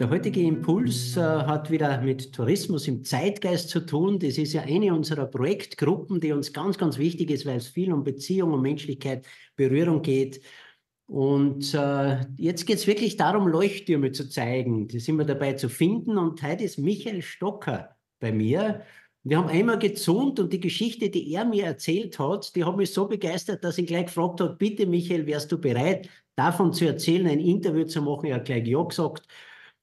Der heutige Impuls äh, hat wieder mit Tourismus im Zeitgeist zu tun. Das ist ja eine unserer Projektgruppen, die uns ganz, ganz wichtig ist, weil es viel um Beziehung, um Menschlichkeit, Berührung geht. Und äh, jetzt geht es wirklich darum, Leuchttürme zu zeigen. Die sind wir dabei zu finden. Und heute ist Michael Stocker bei mir. Wir haben einmal gezoomt und die Geschichte, die er mir erzählt hat, die hat mich so begeistert, dass ich ihn gleich gefragt habe, bitte Michael, wärst du bereit, davon zu erzählen, ein Interview zu machen? Er hat gleich Ja gesagt.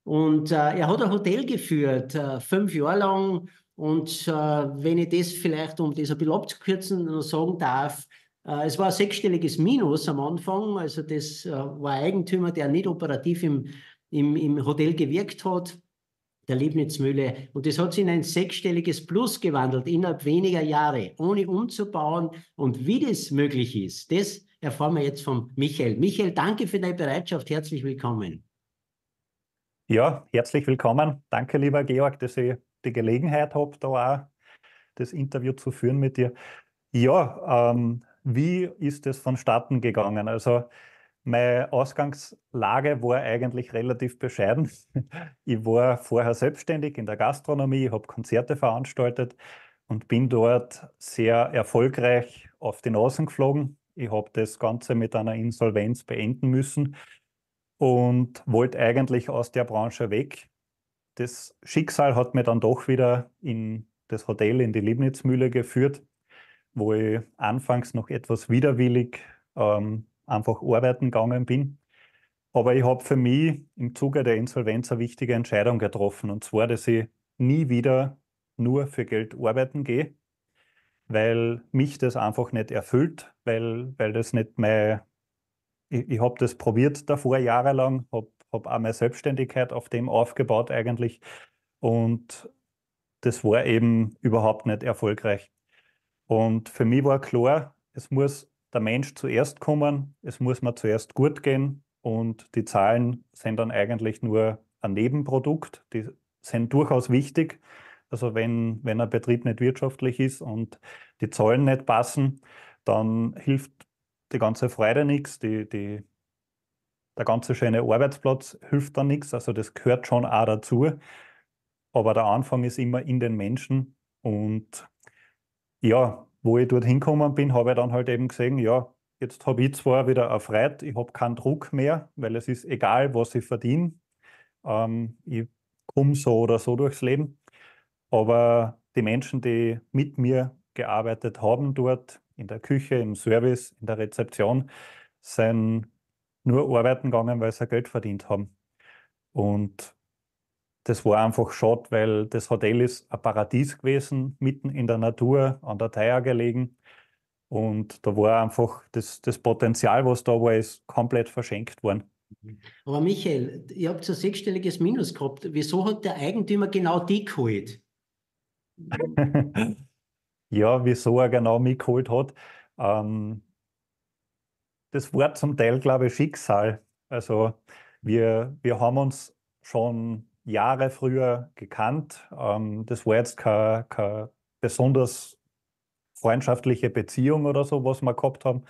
Und äh, er hat ein Hotel geführt, äh, fünf Jahre lang. Und äh, wenn ich das vielleicht, um das ein bisschen abzukürzen, noch sagen darf, äh, es war ein sechsstelliges Minus am Anfang. Also das äh, war ein Eigentümer, der nicht operativ im, im, im Hotel gewirkt hat, der Leibnizmühle. Und das hat sich in ein sechsstelliges Plus gewandelt innerhalb weniger Jahre, ohne umzubauen. Und wie das möglich ist, das erfahren wir jetzt von Michael. Michael, danke für deine Bereitschaft. Herzlich willkommen. Ja, herzlich willkommen. Danke, lieber Georg, dass ich die Gelegenheit habe, da auch das Interview zu führen mit dir. Ja, ähm, wie ist es vonstatten gegangen? Also, meine Ausgangslage war eigentlich relativ bescheiden. Ich war vorher selbstständig in der Gastronomie, habe Konzerte veranstaltet und bin dort sehr erfolgreich auf die Nase geflogen. Ich habe das Ganze mit einer Insolvenz beenden müssen und wollte eigentlich aus der Branche weg. Das Schicksal hat mir dann doch wieder in das Hotel in die Liebnitzmühle geführt, wo ich anfangs noch etwas widerwillig ähm, einfach arbeiten gegangen bin. Aber ich habe für mich im Zuge der Insolvenz eine wichtige Entscheidung getroffen, und zwar, dass ich nie wieder nur für Geld arbeiten gehe, weil mich das einfach nicht erfüllt, weil, weil das nicht meine ich, ich habe das probiert davor jahrelang, habe hab auch meine Selbstständigkeit auf dem aufgebaut eigentlich und das war eben überhaupt nicht erfolgreich. Und für mich war klar, es muss der Mensch zuerst kommen, es muss mir zuerst gut gehen und die Zahlen sind dann eigentlich nur ein Nebenprodukt, die sind durchaus wichtig. Also wenn, wenn ein Betrieb nicht wirtschaftlich ist und die Zahlen nicht passen, dann hilft die ganze Freude nichts, die, die, der ganze schöne Arbeitsplatz hilft dann nichts. Also das gehört schon auch dazu. Aber der Anfang ist immer in den Menschen. Und ja, wo ich dort hingekommen bin, habe ich dann halt eben gesehen, ja, jetzt habe ich zwar wieder eine Freude, ich habe keinen Druck mehr, weil es ist egal, was ich verdiene. Ähm, ich komme so oder so durchs Leben. Aber die Menschen, die mit mir gearbeitet haben dort, in der Küche, im Service, in der Rezeption, sind nur arbeiten gegangen, weil sie Geld verdient haben. Und das war einfach schade, weil das Hotel ist ein Paradies gewesen, mitten in der Natur, an der Thaya gelegen. Und da war einfach das, das Potenzial, was da war, ist komplett verschenkt worden. Mhm. Aber Michael, ihr habt so ein sechsstelliges Minus gehabt. Wieso hat der Eigentümer genau die geholt? ja, wieso er genau mitgeholt hat. Ähm, das war zum Teil, glaube ich, Schicksal. Also wir, wir haben uns schon Jahre früher gekannt. Ähm, das war jetzt keine, keine besonders freundschaftliche Beziehung oder so, was wir gehabt haben.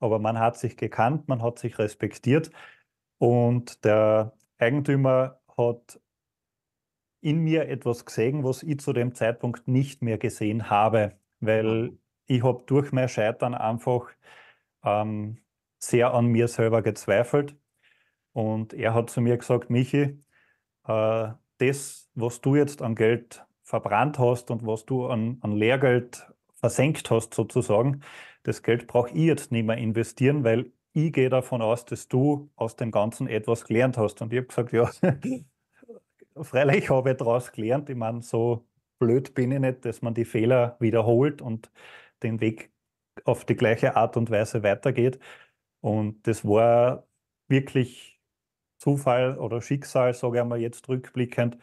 Aber man hat sich gekannt, man hat sich respektiert. Und der Eigentümer hat in mir etwas gesehen, was ich zu dem Zeitpunkt nicht mehr gesehen habe, weil mhm. ich habe durch mein Scheitern einfach ähm, sehr an mir selber gezweifelt. Und er hat zu mir gesagt, Michi, äh, das, was du jetzt an Geld verbrannt hast und was du an, an Lehrgeld versenkt hast sozusagen, das Geld brauche ich jetzt nicht mehr investieren, weil ich gehe davon aus, dass du aus dem Ganzen etwas gelernt hast. Und ich habe gesagt, ja, Freilich habe ich daraus gelernt, ich meine, so blöd bin ich nicht, dass man die Fehler wiederholt und den Weg auf die gleiche Art und Weise weitergeht. Und das war wirklich Zufall oder Schicksal, sage ich mal jetzt rückblickend,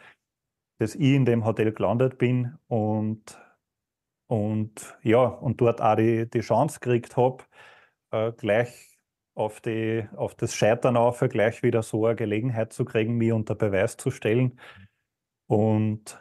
dass ich in dem Hotel gelandet bin und, und ja, und dort auch die, die Chance gekriegt habe, äh, gleich auf, die, auf das Scheitern auf, gleich wieder so eine Gelegenheit zu kriegen, mich unter Beweis zu stellen. Und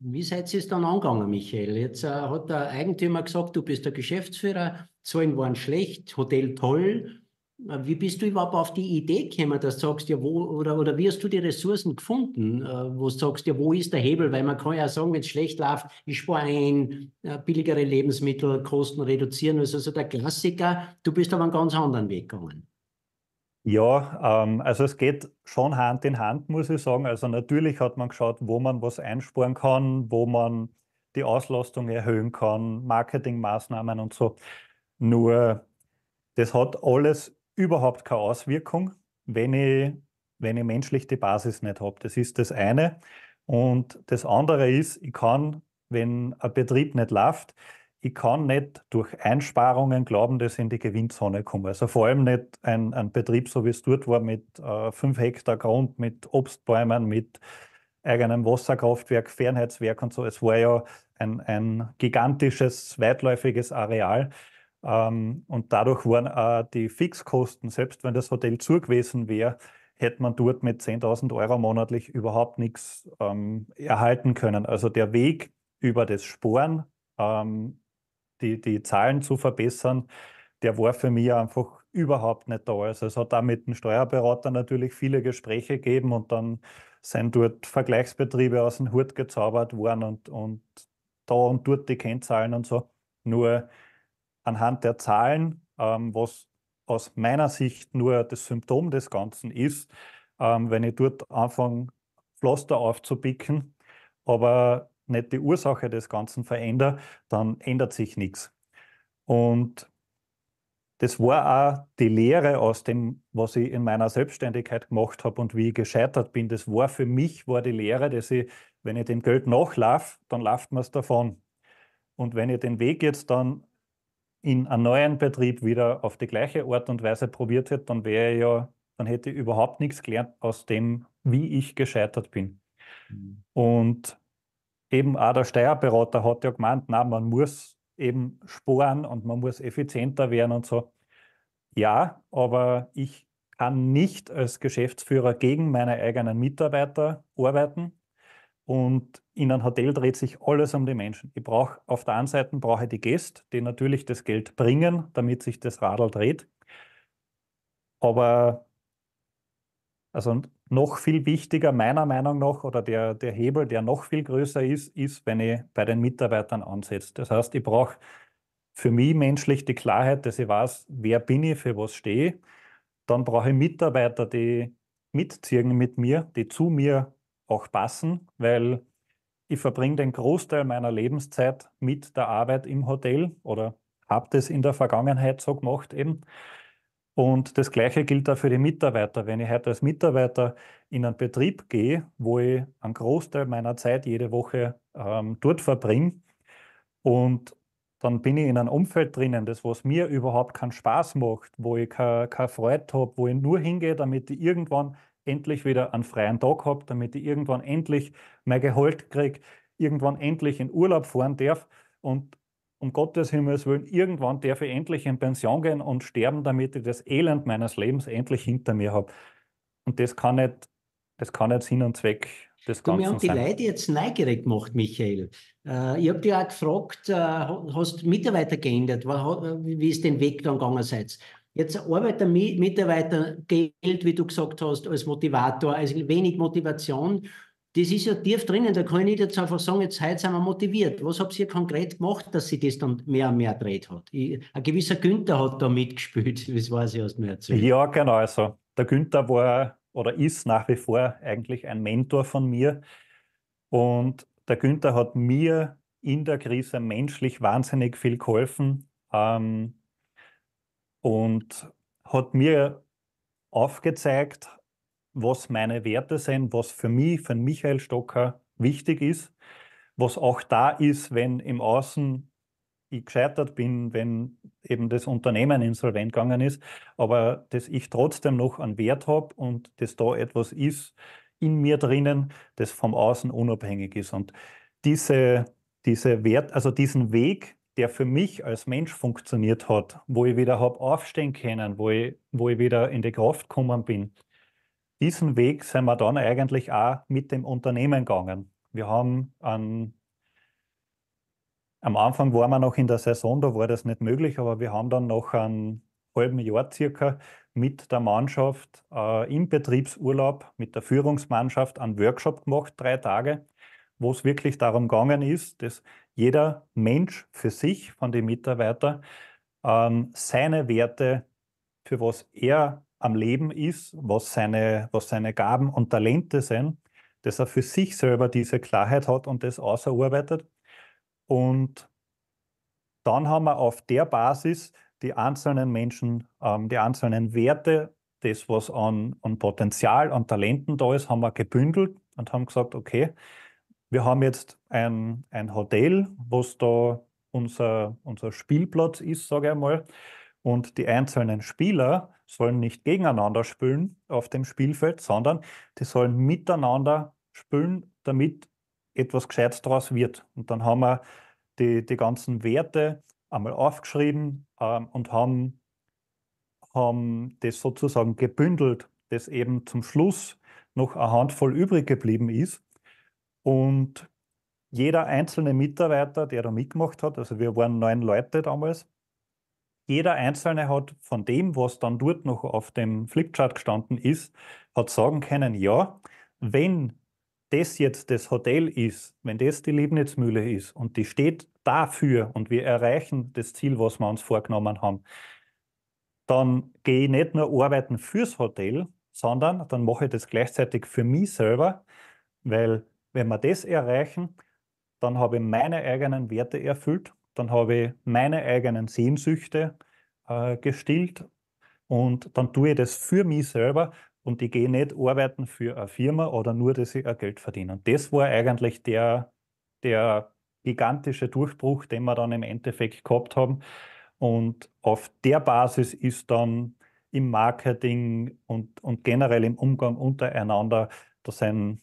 wie seid ihr es dann angegangen, Michael? Jetzt äh, hat der Eigentümer gesagt, du bist der Geschäftsführer, Zahlen waren schlecht, Hotel toll. Wie bist du überhaupt auf die Idee gekommen, dass du sagst, ja, wo, oder, oder wie hast du die Ressourcen gefunden, äh, wo du sagst, ja, wo ist der Hebel? Weil man kann ja sagen, wenn es schlecht läuft, ich spare ein, äh, billigere Lebensmittelkosten reduzieren, das also, ist also der Klassiker, du bist aber einen ganz anderen Weg gegangen. Ja, ähm, also es geht schon Hand in Hand, muss ich sagen. Also natürlich hat man geschaut, wo man was einsparen kann, wo man die Auslastung erhöhen kann, Marketingmaßnahmen und so. Nur das hat alles überhaupt keine Auswirkung, wenn ich, wenn ich menschlich die Basis nicht habe. Das ist das eine. Und das andere ist, ich kann, wenn ein Betrieb nicht läuft, ich kann nicht durch Einsparungen glauben, dass ich in die Gewinnzone komme. Also vor allem nicht ein, ein Betrieb, so wie es dort war, mit äh, fünf Hektar Grund, mit Obstbäumen, mit eigenem Wasserkraftwerk, Fernheitswerk und so. Es war ja ein, ein gigantisches, weitläufiges Areal. Ähm, und dadurch waren auch die Fixkosten, selbst wenn das Hotel zu gewesen wäre, hätte man dort mit 10.000 Euro monatlich überhaupt nichts ähm, erhalten können. Also der Weg über das Sporen, ähm, die, die Zahlen zu verbessern, der war für mich einfach überhaupt nicht da. Also es hat da mit dem Steuerberater natürlich viele Gespräche gegeben und dann sind dort Vergleichsbetriebe aus dem Hut gezaubert worden und, und da und dort die Kennzahlen und so. Nur anhand der Zahlen, ähm, was aus meiner Sicht nur das Symptom des Ganzen ist, ähm, wenn ich dort anfange, Pflaster aufzupicken, aber nicht die Ursache des Ganzen verändere, dann ändert sich nichts. Und das war auch die Lehre aus dem, was ich in meiner Selbstständigkeit gemacht habe und wie ich gescheitert bin. Das war für mich war die Lehre, dass ich, wenn ich dem Geld nachlaufe, dann läuft man es davon. Und wenn ich den Weg jetzt dann in einem neuen Betrieb wieder auf die gleiche Art und Weise probiert hätte, dann wäre ja, dann hätte ich überhaupt nichts gelernt aus dem, wie ich gescheitert bin. Mhm. Und eben auch der Steuerberater hat ja gemeint, na, man muss eben sporen und man muss effizienter werden und so. Ja, aber ich kann nicht als Geschäftsführer gegen meine eigenen Mitarbeiter arbeiten, und in einem Hotel dreht sich alles um die Menschen. Ich brauche auf der einen Seite brauche ich die Gäste, die natürlich das Geld bringen, damit sich das Radl dreht. Aber also noch viel wichtiger meiner Meinung nach oder der, der Hebel, der noch viel größer ist, ist, wenn ich bei den Mitarbeitern ansetze. Das heißt, ich brauche für mich menschlich die Klarheit, dass ich weiß, wer bin ich, für was stehe. Dann brauche ich Mitarbeiter, die mitziehen mit mir, die zu mir auch passen, weil ich verbringe den Großteil meiner Lebenszeit mit der Arbeit im Hotel oder habe das in der Vergangenheit so gemacht eben. Und das Gleiche gilt auch für die Mitarbeiter. Wenn ich heute als Mitarbeiter in einen Betrieb gehe, wo ich einen Großteil meiner Zeit jede Woche ähm, dort verbringe und dann bin ich in einem Umfeld drinnen, das was mir überhaupt keinen Spaß macht, wo ich keine, keine Freude habe, wo ich nur hingehe, damit ich irgendwann endlich wieder einen freien Tag habe, damit ich irgendwann endlich mein Gehalt kriege, irgendwann endlich in Urlaub fahren darf und um Gottes Himmels Willen, irgendwann darf ich endlich in Pension gehen und sterben, damit ich das Elend meines Lebens endlich hinter mir habe. Und das kann nicht, das kann nicht Sinn und Zweck des du, Ganzen mir haben die Leute jetzt neugierig gemacht, Michael. Äh, ich habe dich auch gefragt, äh, hast du Mitarbeiter geändert? Wie ist den Weg dann gegangen seid? Jetzt arbeiter Mitarbeiter Geld, wie du gesagt hast, als Motivator, also wenig Motivation. Das ist ja tief drinnen, da kann ich nicht jetzt einfach sagen, jetzt heute sind wir motiviert. Was habt ihr konkret gemacht, dass sie das dann mehr und mehr dreht hat? Ich, ein gewisser Günther hat da mitgespielt, das weiß ich aus mir erzählt. Ja, genau. Also der Günther war oder ist nach wie vor eigentlich ein Mentor von mir. Und der Günther hat mir in der Krise menschlich wahnsinnig viel geholfen. Ähm, und hat mir aufgezeigt, was meine Werte sind, was für mich, für Michael Stocker wichtig ist, was auch da ist, wenn im Außen ich gescheitert bin, wenn eben das Unternehmen insolvent gegangen ist, aber dass ich trotzdem noch einen Wert habe und dass da etwas ist in mir drinnen, das vom Außen unabhängig ist. Und diese, diese Wert, also diesen Weg der für mich als Mensch funktioniert hat, wo ich wieder habe aufstehen können, wo ich, wo ich wieder in die Kraft gekommen bin. Diesen Weg sind wir dann eigentlich auch mit dem Unternehmen gegangen. Wir haben an, am Anfang waren wir noch in der Saison, da war das nicht möglich, aber wir haben dann nach einem halben Jahr circa mit der Mannschaft äh, im Betriebsurlaub, mit der Führungsmannschaft einen Workshop gemacht, drei Tage wo es wirklich darum gegangen ist, dass jeder Mensch für sich von den Mitarbeitern ähm, seine Werte, für was er am Leben ist, was seine, was seine Gaben und Talente sind, dass er für sich selber diese Klarheit hat und das ausarbeitet. Und dann haben wir auf der Basis die einzelnen Menschen, ähm, die einzelnen Werte, das, was an, an Potenzial, an Talenten da ist, haben wir gebündelt und haben gesagt, okay, wir haben jetzt ein, ein Hotel, was da unser, unser Spielplatz ist, sage ich mal. Und die einzelnen Spieler sollen nicht gegeneinander spielen auf dem Spielfeld, sondern die sollen miteinander spielen, damit etwas Gescheites daraus wird. Und dann haben wir die, die ganzen Werte einmal aufgeschrieben ähm, und haben, haben das sozusagen gebündelt, das eben zum Schluss noch eine Handvoll übrig geblieben ist. Und jeder einzelne Mitarbeiter, der da mitgemacht hat, also wir waren neun Leute damals, jeder Einzelne hat von dem, was dann dort noch auf dem Flipchart gestanden ist, hat sagen können, ja, wenn das jetzt das Hotel ist, wenn das die Leibnitzmühle ist und die steht dafür und wir erreichen das Ziel, was wir uns vorgenommen haben, dann gehe ich nicht nur arbeiten fürs Hotel, sondern dann mache ich das gleichzeitig für mich selber, weil wenn wir das erreichen, dann habe ich meine eigenen Werte erfüllt, dann habe ich meine eigenen Sehnsüchte äh, gestillt und dann tue ich das für mich selber und ich gehe nicht arbeiten für eine Firma oder nur, dass ich Geld verdiene. Und das war eigentlich der, der gigantische Durchbruch, den wir dann im Endeffekt gehabt haben. Und auf der Basis ist dann im Marketing und, und generell im Umgang untereinander, da sind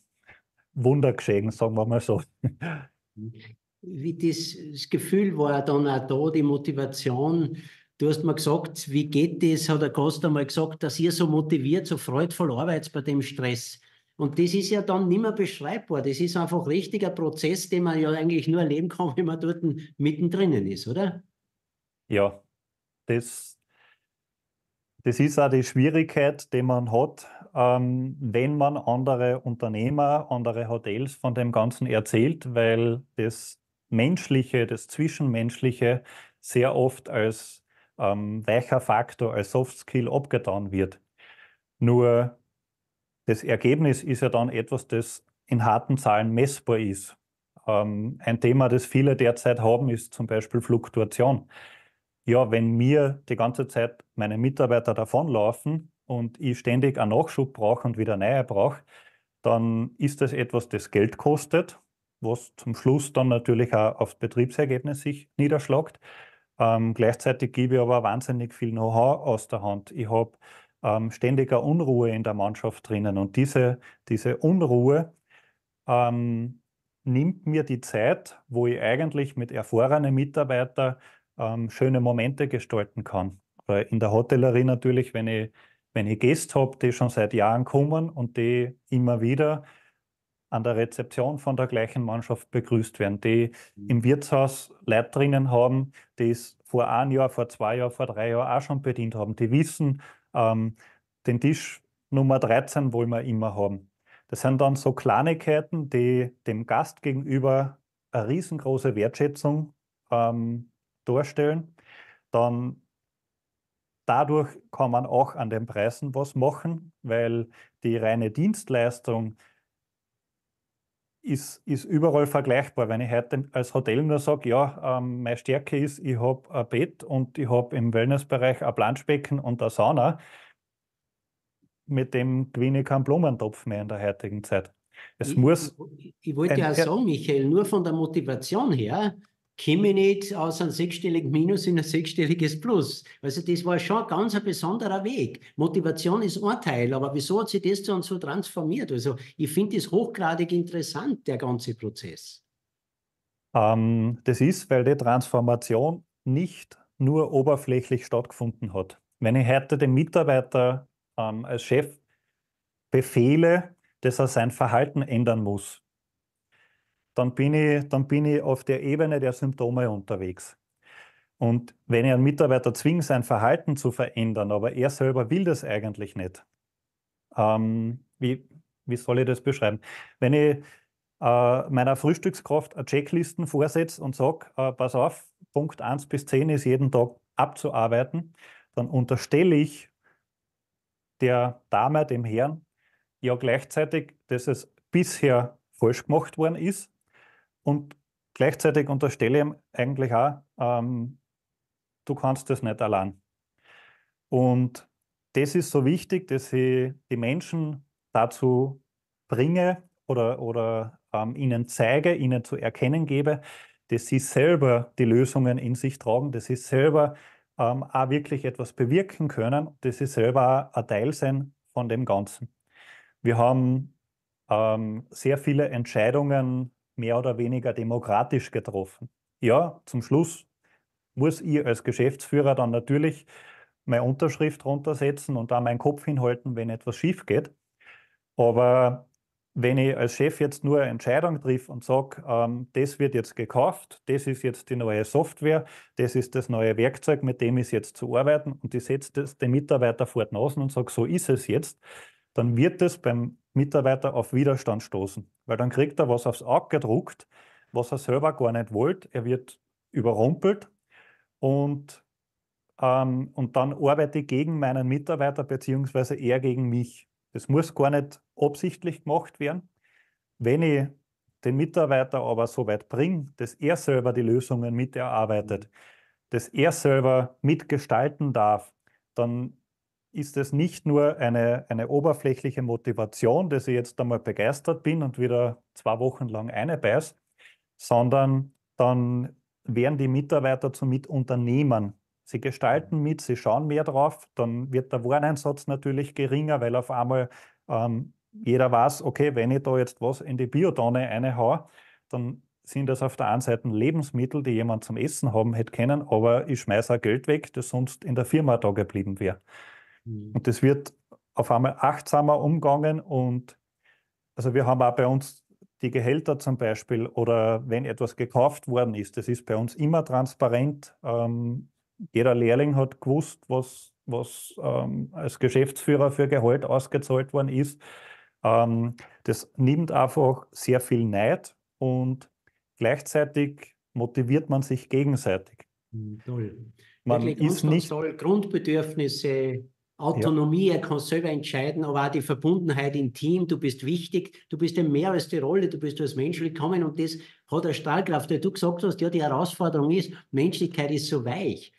Wunder geschehen, sagen wir mal so. Wie das Gefühl war dann auch da, die Motivation, Du hast mal gesagt, wie geht das, hat der Gast einmal gesagt, dass ihr so motiviert, so freudvoll arbeitet bei dem Stress. Und das ist ja dann nicht mehr beschreibbar. Das ist einfach ein richtiger Prozess, den man ja eigentlich nur erleben kann, wenn man dort mittendrin ist, oder? Ja, das, das ist auch die Schwierigkeit, die man hat, ähm, wenn man andere Unternehmer, andere Hotels von dem Ganzen erzählt, weil das Menschliche, das Zwischenmenschliche sehr oft als ähm, weicher Faktor, als Soft Skill abgetan wird. Nur das Ergebnis ist ja dann etwas, das in harten Zahlen messbar ist. Ähm, ein Thema, das viele derzeit haben, ist zum Beispiel Fluktuation. Ja, wenn mir die ganze Zeit meine Mitarbeiter davonlaufen, und ich ständig einen Nachschub brauche und wieder neue brauche, dann ist das etwas, das Geld kostet, was zum Schluss dann natürlich auch aufs Betriebsergebnis sich niederschlägt. Ähm, gleichzeitig gebe ich aber wahnsinnig viel Know-how aus der Hand. Ich habe ähm, ständiger Unruhe in der Mannschaft drinnen und diese, diese Unruhe ähm, nimmt mir die Zeit, wo ich eigentlich mit erfahrenen Mitarbeitern ähm, schöne Momente gestalten kann. Weil in der Hotellerie natürlich, wenn ich wenn ich Gäste habe, die schon seit Jahren kommen und die immer wieder an der Rezeption von der gleichen Mannschaft begrüßt werden, die mhm. im Wirtshaus Leute drinnen haben, die es vor einem Jahr, vor zwei Jahren, vor drei Jahren auch schon bedient haben, die wissen, ähm, den Tisch Nummer 13 wollen wir immer haben. Das sind dann so Kleinigkeiten, die dem Gast gegenüber eine riesengroße Wertschätzung ähm, darstellen. Dann Dadurch kann man auch an den Preisen was machen, weil die reine Dienstleistung ist, ist überall vergleichbar. Wenn ich heute als Hotel nur sage, ja, ähm, meine Stärke ist, ich habe ein Bett und ich habe im Wellnessbereich ein Planschbecken und eine Sauna, mit dem gewinne ich keinen Blumentopf mehr in der heutigen Zeit. Es ich, muss. Ich wollte ja sagen, Michael, nur von der Motivation her, komme ich nicht aus einem sechsstelligen Minus in ein sechsstelliges Plus. Also das war schon ein ganz besonderer Weg. Motivation ist ein Teil, aber wieso hat sich das dann so transformiert? Also ich finde das hochgradig interessant, der ganze Prozess. Ähm, das ist, weil die Transformation nicht nur oberflächlich stattgefunden hat. Wenn ich heute den Mitarbeiter ähm, als Chef befehle, dass er sein Verhalten ändern muss, dann bin ich, dann bin ich auf der Ebene der Symptome unterwegs. Und wenn ich einen Mitarbeiter zwinge, sein Verhalten zu verändern, aber er selber will das eigentlich nicht, ähm, wie, wie soll ich das beschreiben? Wenn ich äh, meiner Frühstückskraft eine Checklisten vorsetze und sage, äh, pass auf, Punkt 1 bis 10 ist jeden Tag abzuarbeiten, dann unterstelle ich der Dame, dem Herrn, ja gleichzeitig, dass es bisher falsch gemacht worden ist und gleichzeitig unterstelle ich ihm eigentlich auch, ähm, du kannst das nicht allein. Und das ist so wichtig, dass ich die Menschen dazu bringe oder, oder ähm, ihnen zeige, ihnen zu erkennen gebe, dass sie selber die Lösungen in sich tragen, dass sie selber ähm, auch wirklich etwas bewirken können, dass sie selber auch ein Teil sein von dem Ganzen. Wir haben ähm, sehr viele Entscheidungen mehr oder weniger demokratisch getroffen. Ja, zum Schluss muss ich als Geschäftsführer dann natürlich meine Unterschrift runtersetzen und da meinen Kopf hinhalten, wenn etwas schief geht. Aber wenn ich als Chef jetzt nur eine Entscheidung triff und sage, ähm, das wird jetzt gekauft, das ist jetzt die neue Software, das ist das neue Werkzeug, mit dem ist jetzt zu arbeiten und ich setze den Mitarbeiter vor die Nase und sage, so ist es jetzt, dann wird es beim Mitarbeiter auf Widerstand stoßen, weil dann kriegt er was aufs Auge gedruckt, was er selber gar nicht wollte. Er wird überrumpelt und, ähm, und dann arbeite ich gegen meinen Mitarbeiter beziehungsweise er gegen mich. Das muss gar nicht absichtlich gemacht werden. Wenn ich den Mitarbeiter aber so weit bringe, dass er selber die Lösungen miterarbeitet, mhm. dass er selber mitgestalten darf, dann ist es nicht nur eine, eine oberflächliche Motivation, dass ich jetzt einmal begeistert bin und wieder zwei Wochen lang eine beiß, sondern dann werden die Mitarbeiter zu Mitunternehmern. Sie gestalten mit, sie schauen mehr drauf, dann wird der Wareneinsatz natürlich geringer, weil auf einmal ähm, jeder weiß, okay, wenn ich da jetzt was in die Biotonne reinhaue, dann sind das auf der einen Seite Lebensmittel, die jemand zum Essen haben hätte können, aber ich schmeiße auch Geld weg, das sonst in der Firma da geblieben wäre. Mhm. Und das wird auf einmal achtsamer umgangen und also wir haben auch bei uns die Gehälter zum Beispiel oder wenn etwas gekauft worden ist, das ist bei uns immer transparent. Ähm, jeder Lehrling hat gewusst, was, was ähm, als Geschäftsführer für Gehalt ausgezahlt worden ist. Ähm, das nimmt einfach sehr viel Neid und gleichzeitig motiviert man sich gegenseitig. Mhm, toll. Man Wirklich, ist nicht soll Grundbedürfnisse Autonomie, ja. er kann selber entscheiden, aber auch die Verbundenheit im Team, du bist wichtig, du bist eben mehr als die Rolle, du bist als Mensch willkommen und das hat eine Stahlkraft, weil du gesagt hast, ja, die Herausforderung ist, Menschlichkeit ist so weich.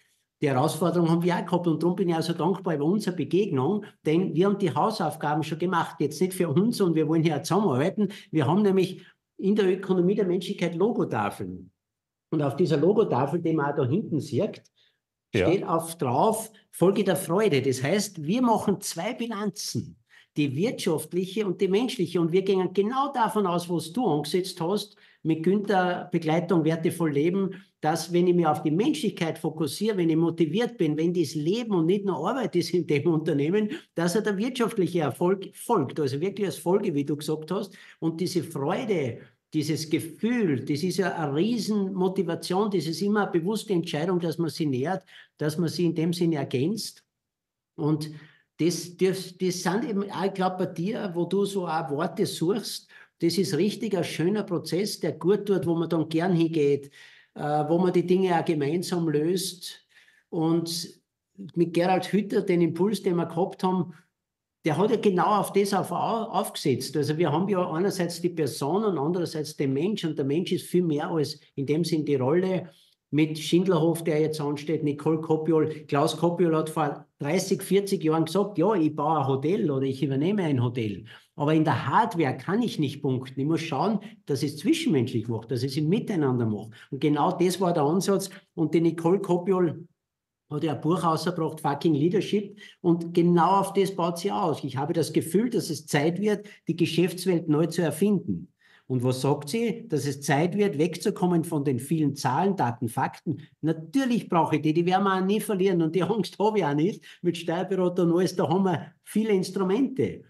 Die Herausforderung haben wir auch gehabt und darum bin ich auch so dankbar über unsere Begegnung, denn wir haben die Hausaufgaben schon gemacht, jetzt nicht für uns und wir wollen hier zusammenarbeiten. Wir haben nämlich in der Ökonomie der Menschlichkeit Logotafeln. Und auf dieser Logotafel, die man auch da hinten sieht, ja. steht auf drauf Folge der Freude. Das heißt, wir machen zwei Bilanzen, die wirtschaftliche und die menschliche. Und wir gehen genau davon aus, was du angesetzt hast, mit Günther Begleitung wertevoll leben, dass wenn ich mich auf die Menschlichkeit fokussiere, wenn ich motiviert bin, wenn das Leben und nicht nur Arbeit ist in dem Unternehmen, dass er der wirtschaftliche Erfolg folgt. Also wirklich als Folge, wie du gesagt hast. Und diese Freude, dieses Gefühl, das ist ja eine Riesenmotivation, das ist immer eine bewusste Entscheidung, dass man sie nähert, dass man sie in dem Sinne ergänzt. Und das, das, das sind eben auch, ich bei dir, wo du so auch Worte suchst, das ist richtig ein schöner Prozess, der gut tut, wo man dann gern hingeht, äh, wo man die Dinge auch gemeinsam löst. Und mit Gerald Hütter, den Impuls, den wir gehabt haben, der hat ja genau auf das auf, aufgesetzt. Also wir haben ja einerseits die Person und andererseits den Mensch und der Mensch ist viel mehr als in dem Sinn die Rolle mit Schindlerhof, der jetzt ansteht, Nicole Kopiol. Klaus Kopiol hat vor 30, 40 Jahren gesagt, ja, ich baue ein Hotel oder ich übernehme ein Hotel. Aber in der Hardware kann ich nicht punkten. Ich muss schauen, dass ich es zwischenmenschlich mache, dass ich es im Miteinander mache. Und genau das war der Ansatz. Und die Nicole Kopiol hat er ein Buch rausgebracht, Fucking Leadership. Und genau auf das baut sie aus. Ich habe das Gefühl, dass es Zeit wird, die Geschäftswelt neu zu erfinden. Und was sagt sie? Dass es Zeit wird, wegzukommen von den vielen Zahlen, Daten, Fakten. Natürlich brauche ich die, die werden wir auch nie verlieren und die Angst habe ich auch nicht. Mit Steuerberater und alles, da haben wir viele Instrumente.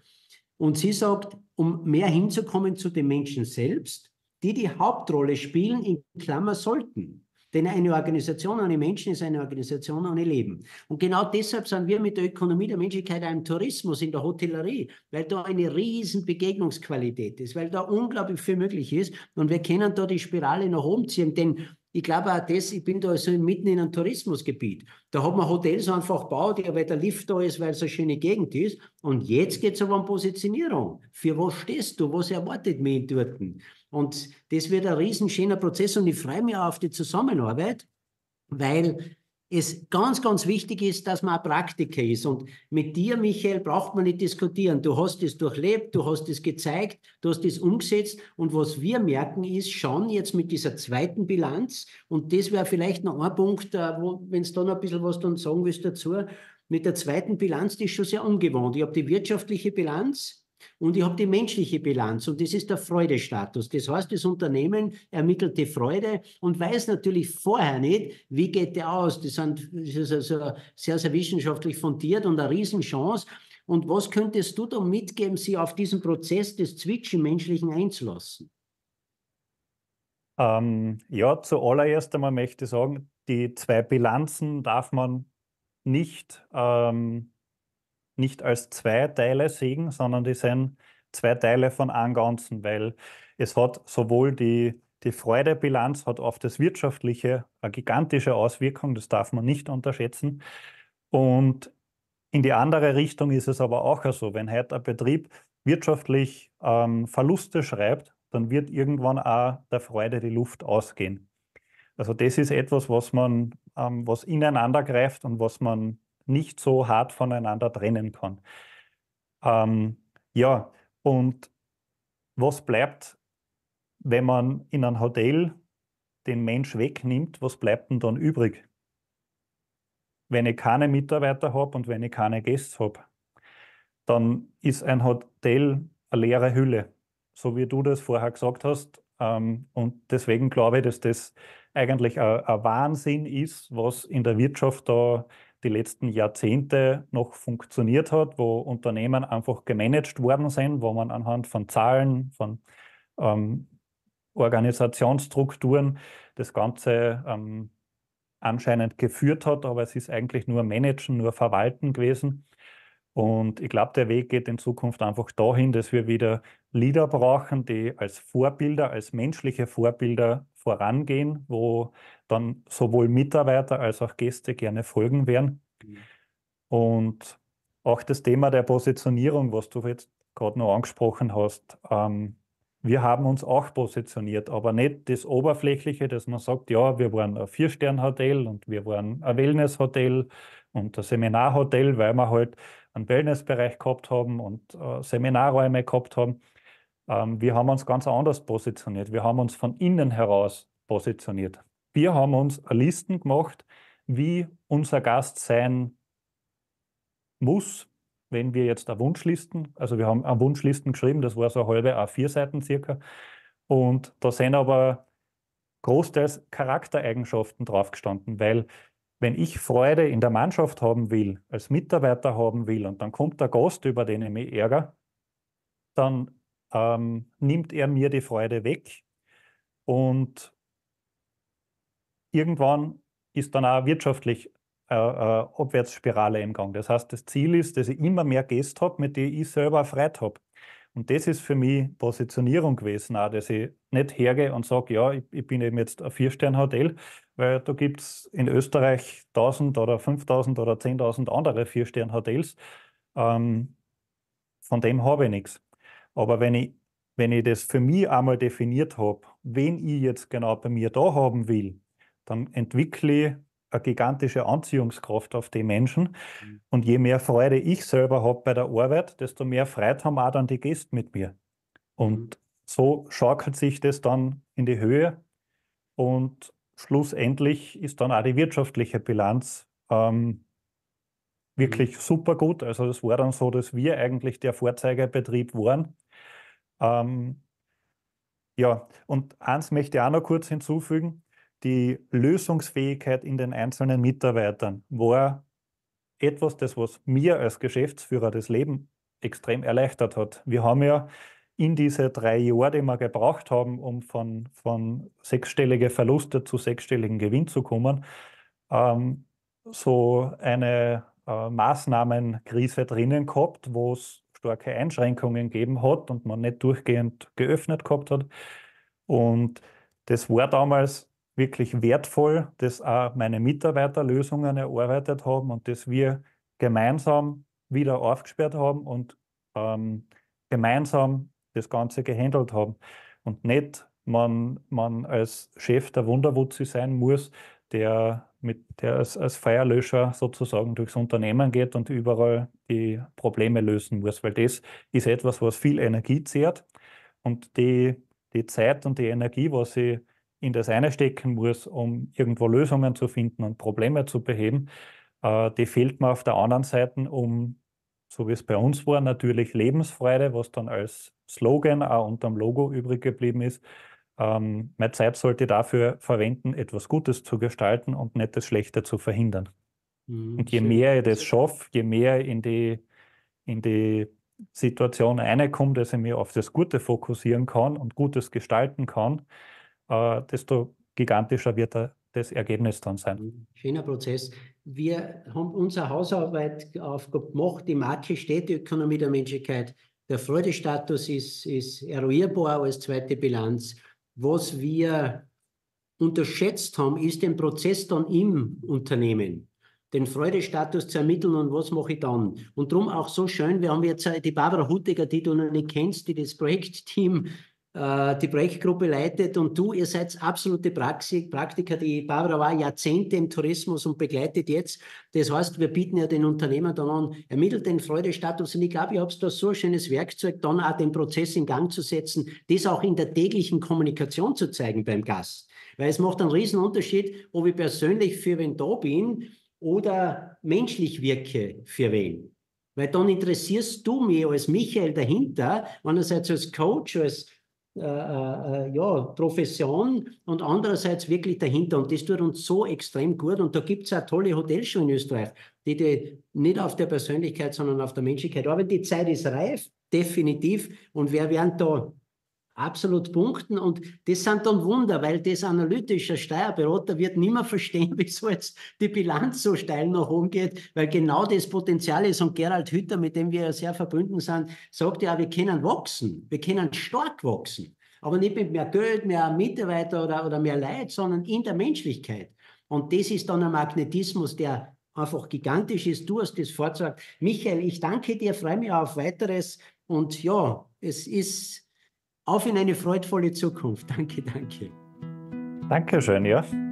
Und sie sagt, um mehr hinzukommen zu den Menschen selbst, die die Hauptrolle spielen, in Klammer sollten. Denn eine Organisation ohne Menschen ist eine Organisation ohne Leben. Und genau deshalb sind wir mit der Ökonomie der Menschlichkeit einem Tourismus in der Hotellerie, weil da eine riesen Begegnungsqualität ist, weil da unglaublich viel möglich ist. Und wir können da die Spirale nach oben ziehen, denn ich glaube auch das, ich bin da so mitten in einem Tourismusgebiet. Da hat man Hotels einfach gebaut, weil der Lift da ist, weil es eine schöne Gegend ist. Und jetzt geht es aber um Positionierung. Für was stehst du? Was erwartet mich dort? Und das wird ein riesen schöner Prozess und ich freue mich auf die Zusammenarbeit, weil es ganz, ganz wichtig ist, dass man ein Praktiker ist. Und mit dir, Michael, braucht man nicht diskutieren. Du hast es durchlebt, du hast es gezeigt, du hast es umgesetzt. Und was wir merken ist schon jetzt mit dieser zweiten Bilanz, und das wäre vielleicht noch ein Punkt, äh, wenn es da noch ein bisschen was dann sagen willst dazu, mit der zweiten Bilanz, die ist schon sehr ungewohnt. Ich habe die wirtschaftliche Bilanz, und ich habe die menschliche Bilanz und das ist der Freudestatus. Das heißt, das Unternehmen ermittelt die Freude und weiß natürlich vorher nicht, wie geht der aus. Das, sind, das ist also sehr, sehr wissenschaftlich fundiert und eine Riesenchance. Und was könntest du da mitgeben, sie auf diesen Prozess des Zwischenmenschlichen einzulassen? Ähm, ja, zuallererst einmal möchte ich sagen, die zwei Bilanzen darf man nicht ähm, nicht als zwei Teile sehen, sondern die sind zwei Teile von einem Ganzen, weil es hat sowohl die, die Freudebilanz hat auf das Wirtschaftliche eine gigantische Auswirkung, das darf man nicht unterschätzen. Und in die andere Richtung ist es aber auch so, wenn heute ein Betrieb wirtschaftlich ähm, Verluste schreibt, dann wird irgendwann auch der Freude die Luft ausgehen. Also das ist etwas, was man, ähm, was ineinander greift und was man nicht so hart voneinander trennen kann. Ähm, ja, und was bleibt, wenn man in einem Hotel den Mensch wegnimmt, was bleibt denn dann übrig? Wenn ich keine Mitarbeiter habe und wenn ich keine Gäste habe, dann ist ein Hotel eine leere Hülle, so wie du das vorher gesagt hast. Ähm, und deswegen glaube ich, dass das eigentlich ein, Wahnsinn ist, was in der Wirtschaft da die letzten Jahrzehnte noch funktioniert hat, wo Unternehmen einfach gemanagt worden sind, wo man anhand von Zahlen, von ähm, Organisationsstrukturen das Ganze ähm, anscheinend geführt hat, aber es ist eigentlich nur Managen, nur Verwalten gewesen. Und ich glaube, der Weg geht in Zukunft einfach dahin, dass wir wieder Leader brauchen, die als Vorbilder, als menschliche Vorbilder vorangehen, wo dann sowohl Mitarbeiter als auch Gäste gerne folgen werden. Mhm. Und auch das Thema der Positionierung, was du jetzt gerade noch angesprochen hast. Ähm, wir haben uns auch positioniert, aber nicht das Oberflächliche, dass man sagt, ja, wir waren ein Vier-Stern-Hotel und wir waren ein Wellness-Hotel und ein Seminar-Hotel, weil wir halt einen Wellness-Bereich gehabt haben und äh, Seminarräume gehabt haben. Ähm, wir haben uns ganz anders positioniert. Wir haben uns von innen heraus positioniert. Wir haben uns Listen gemacht, wie unser Gast sein muss, wenn wir jetzt eine Wunschlisten, also wir haben eine Wunschlisten geschrieben, das war so eine halbe A4-Seiten circa. Und da sind aber großteils Charaktereigenschaften draufgestanden, weil wenn ich Freude in der Mannschaft haben will, als Mitarbeiter haben will und dann kommt der Gast, über den ich mich ärgere, dann ähm, nimmt er mir die Freude weg. Und irgendwann ist dann auch wirtschaftlich äh, äh, Abwärtsspirale im Gang. Das heißt, das Ziel ist, dass ich immer mehr Gäste habe, mit denen ich selber Freude habe. Und das ist für mich Positionierung gewesen, auch, dass ich nicht hergehe und sage, ja, ich, ich, bin eben jetzt ein Vier-Sterne-Hotel, weil da gibt es in Österreich 1000 oder 5000 oder 10.000 andere Vier-Sterne-Hotels. Ähm, von dem habe ich nichts. Aber wenn ich, wenn ich das für mich einmal definiert habe, wen ich jetzt genau bei mir da haben will, dann entwickle ich eine gigantische Anziehungskraft auf die Menschen. Mhm. Und je mehr Freude ich selber habe bei der Arbeit, desto mehr Freude haben auch dann die Gäste mit mir. Und mhm. so schaukelt sich das dann in die Höhe. Und schlussendlich ist dann auch die wirtschaftliche Bilanz ähm, wirklich mhm. super gut. Also das war dann so, dass wir eigentlich der Vorzeigebetrieb waren. Ähm, ja, und eins möchte ich auch noch kurz hinzufügen. Die Lösungsfähigkeit in den einzelnen Mitarbeitern war etwas, das was mir als Geschäftsführer das Leben extrem erleichtert hat. Wir haben ja in diese drei Jahre, die wir gebraucht haben, um von, von sechsstellige Verluste zu sechsstelligen Gewinn zu kommen, ähm, so eine äh, Maßnahmenkrise drinnen gehabt, wo es starke Einschränkungen gegeben hat und man nicht durchgehend geöffnet gehabt hat. Und das war damals wirklich wertvoll, dass auch meine Mitarbeiter Lösungen erarbeitet haben und dass wir gemeinsam wieder aufgesperrt haben und ähm, gemeinsam das Ganze gehandelt haben und nicht man, man als Chef der Wunderwutzi sein muss, der, mit, der als, als Feuerlöscher sozusagen durchs Unternehmen geht und überall die Probleme lösen muss, weil das ist etwas, was viel Energie zehrt und die, die Zeit und die Energie, was ich in das eine stecken muss, um irgendwo Lösungen zu finden und Probleme zu beheben, äh, die fehlt mir auf der anderen Seite, um, so wie es bei uns war, natürlich Lebensfreude, was dann als Slogan auch unterm Logo übrig geblieben ist, ähm, meine Zeit sollte dafür verwenden, etwas Gutes zu gestalten und nicht das Schlechte zu verhindern. Mhm, und je schön. mehr ich das schaffe, je mehr in die, in die Situation reinkomme, dass ich mich auf das Gute fokussieren kann und Gutes gestalten kann, äh, desto gigantischer wird der, das Ergebnis dann sein. Mhm, schöner Prozess. Wir haben unsere Hausarbeit gemacht, Die Marke steht, die Ökonomie der Menschlichkeit. Der Freudestatus ist, ist eruierbar als zweite Bilanz was wir unterschätzt haben, ist den Prozess dann im Unternehmen, den Freudestatus zu ermitteln und was mache ich dann. Und darum auch so schön, wir haben jetzt äh, die Barbara Huttiger, die du noch nicht kennst, die das Projektteam äh, die Projektgruppe leitet und du, ihr seid absolute Praxi Praktiker. Die Barbara war Jahrzehnte im Tourismus und begleitet jetzt. Das heißt, wir bieten ja den Unternehmern dann an, ermittelt den Freudestatus. Und ich glaube, ihr habt da so ein schönes Werkzeug, dann auch den Prozess in Gang zu setzen, das auch in der täglichen Kommunikation zu zeigen beim Gast. Weil es macht einen riesen Unterschied, ob ich persönlich für wen da bin oder menschlich wirke für wen. Weil dann interessierst du mich als Michael dahinter, wenn er als Coach, als äh, äh, ja, Profession und andererseits wirklich dahinter. Und das tut uns so extrem gut. Und da gibt es auch tolle Hotels schon in Österreich, die, die nicht auf der Persönlichkeit, sondern auf der Menschlichkeit arbeiten. Die Zeit ist reif, definitiv. Und wir werden da absolut punkten. Und das sind dann Wunder, weil das analytische Steuerberater wird nimmer verstehen, wieso jetzt die Bilanz so steil nach oben geht, weil genau das Potenzial ist. Und Gerald Hütter, mit dem wir ja sehr verbunden sind, sagt ja, wir können wachsen, wir können stark wachsen. Aber nicht mit mehr Geld, mehr Mitarbeiter oder, oder mehr Leid, sondern in der Menschlichkeit. Und das ist dann ein Magnetismus, der einfach gigantisch ist. Du hast das vorgezeigt. Michael, ich danke dir, freue mich auf weiteres. Und ja, es ist auf in eine freudvolle Zukunft. Danke, danke. Dankeschön, ja.